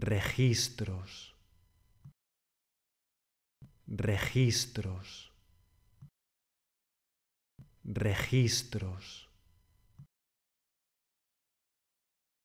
registros, registros, registros.